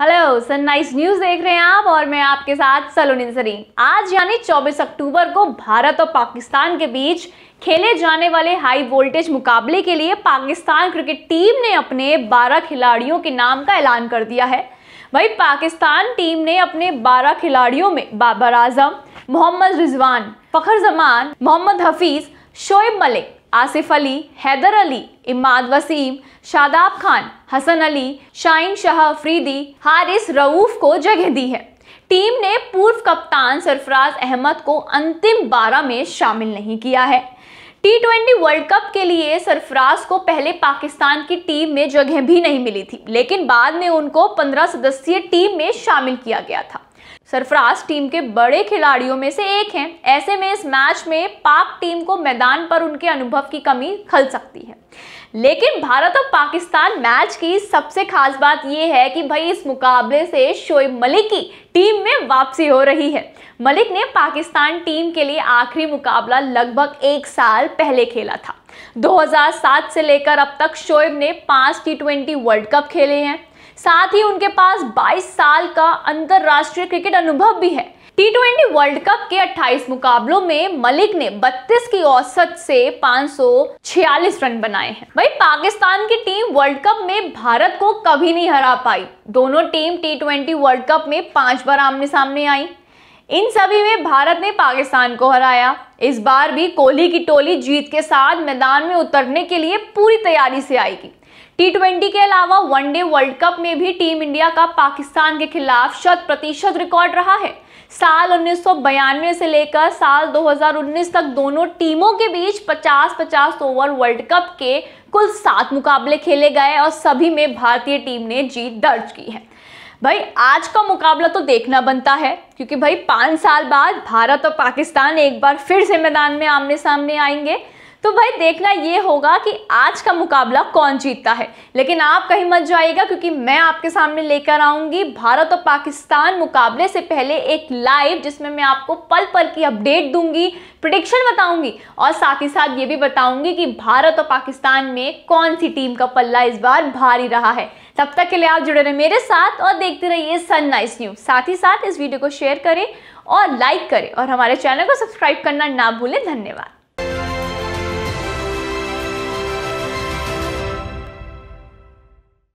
hello sunrise news देख रहे हैं आप और मैं आपके साथ सलोनिन सरीन आज यानी 24 अक्टूबर को भारत और पाकिस्तान के बीच खेले जाने वाले हाई वोल्टेज मुकाबले के लिए पाकिस्तान क्रिकेट टीम ने अपने 12 खिलाड़ियों के नाम का ऐलान कर दिया है वही पाकिस्तान टीम ने अपने 12 खिलाड़ियों में बाबर आजम मोहम्मद रिजवान फखर जमान मोहम्मद हफीज शोएब मलिक आसिफ अली हैदर अली इमाद वसीम शादाब खान हसन अली शाइन शाह अफरीदी हारिस रऊफ को जगह दी है टीम ने पूर्व कप्तान सरफराज अहमद को अंतिम बारह में शामिल नहीं किया है टी ट्वेंटी वर्ल्ड कप के लिए सरफराज को पहले पाकिस्तान की टीम में जगह भी नहीं मिली थी लेकिन बाद में उनको पंद्रह सदस्यीय टीम में शामिल किया गया था सरफराज टीम के बड़े खिलाड़ियों में से एक हैं ऐसे में इस मैच में पाक टीम को मैदान पर उनके अनुभव की कमी खल सकती है लेकिन भारत और पाकिस्तान मैच की सबसे खास बात यह है कि भाई इस मुकाबले से शोएब मलिक की टीम में वापसी हो रही है मलिक ने पाकिस्तान टीम के लिए आखिरी मुकाबला लगभग एक साल पहले खेला था 2007 से लेकर अब तक शोएब ने पांच टी वर्ल्ड कप खेले हैं साथ ही उनके पास 22 साल का अंतरराष्ट्रीय क्रिकेट अनुभव भी है टी ट्वेंटी वर्ल्ड कप के 28 मुकाबलों में मलिक ने 32 की औसत से 546 रन बनाए हैं भाई पाकिस्तान की टीम वर्ल्ड कप में भारत को कभी नहीं हरा पाई दोनों team T twenty world cup में पांच बार आमने सामने आई इन सभी में भारत ने पाकिस्तान को हराया इस बार भी कोहली की टोली जीत के साथ मैदान में उतरने के लिए पूरी तैयारी से आएगी टी ट्वेंटी के अलावा वनडे वर्ल्ड कप में भी टीम इंडिया का पाकिस्तान के खिलाफ शत प्रतिशत रिकॉर्ड रहा है साल उन्नीस से लेकर साल 2019 तक दोनों टीमों के बीच 50-50 ओवर वर्ल्ड कप के कुल सात मुकाबले खेले गए और सभी में भारतीय टीम ने जीत दर्ज की है भाई आज का मुकाबला तो देखना बनता है क्योंकि भाई पाँच साल बाद भारत और पाकिस्तान एक बार फिर से मैदान में आमने सामने आएंगे तो भाई देखना ये होगा कि आज का मुकाबला कौन जीतता है लेकिन आप कहीं मत जाइएगा क्योंकि मैं आपके सामने लेकर आऊंगी भारत और पाकिस्तान मुकाबले से पहले एक लाइव जिसमें मैं आपको पल पल की अपडेट दूंगी प्रडिक्शन बताऊंगी और साथ ही साथ ये भी बताऊंगी कि भारत और पाकिस्तान में कौन सी टीम का पल्ला इस बार भारी रहा है तब तक के लिए आप जुड़े रहे मेरे साथ और देखते रहिए सन नाइस न्यूज साथ ही साथ इस वीडियो को शेयर करें और लाइक करें और हमारे चैनल को सब्सक्राइब करना ना भूलें धन्यवाद